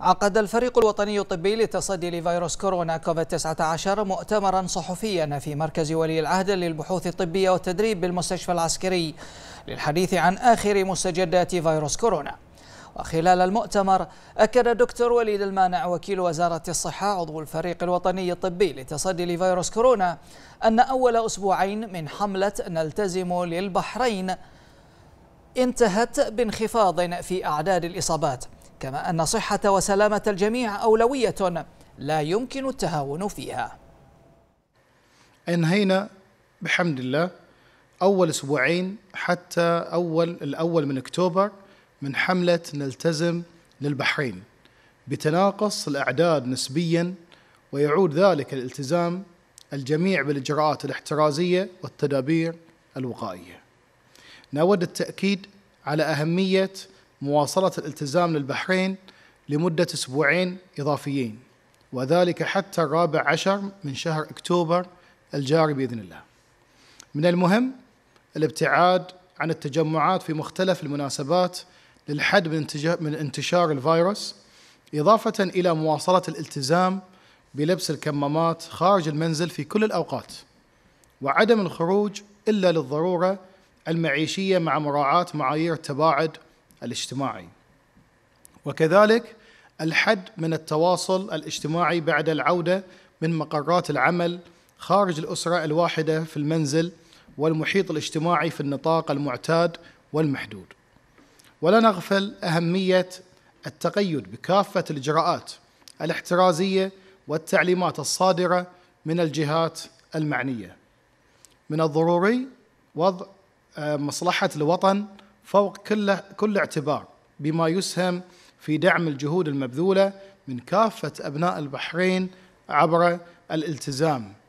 عقد الفريق الوطني الطبي للتصدي لفيروس كورونا كوفيد 19 مؤتمرا صحفيا في مركز ولي العهد للبحوث الطبية والتدريب بالمستشفى العسكري للحديث عن آخر مستجدات فيروس كورونا وخلال المؤتمر أكد الدكتور وليد المانع وكيل وزارة الصحة عضو الفريق الوطني الطبي للتصدي لفيروس كورونا أن أول أسبوعين من حملة نلتزم للبحرين انتهت بانخفاض في أعداد الإصابات كما أن صحة وسلامة الجميع أولوية لا يمكن التهاون فيها انهينا بحمد الله أول أسبوعين حتى أول الأول من أكتوبر من حملة نلتزم للبحرين بتناقص الأعداد نسبيا ويعود ذلك الالتزام الجميع بالإجراءات الاحترازية والتدابير الوقائية نود التأكيد على أهمية مواصلة الالتزام للبحرين لمدة أسبوعين إضافيين وذلك حتى الرابع عشر من شهر أكتوبر الجاري بإذن الله من المهم الابتعاد عن التجمعات في مختلف المناسبات للحد من, انتشار الفيروس إضافة إلى مواصلة الالتزام بلبس الكمامات خارج المنزل في كل الأوقات وعدم الخروج إلا للضرورة المعيشية مع مراعاة معايير التباعد الاجتماعي وكذلك الحد من التواصل الاجتماعي بعد العودة من مقرات العمل خارج الأسرة الواحدة في المنزل والمحيط الاجتماعي في النطاق المعتاد والمحدود ولا نغفل أهمية التقيد بكافة الإجراءات الاحترازية والتعليمات الصادرة من الجهات المعنية من الضروري وضع آه، مصلحة الوطن فوق كل كل اعتبار بما يسهم في دعم الجهود المبذوله من كافه ابناء البحرين عبر الالتزام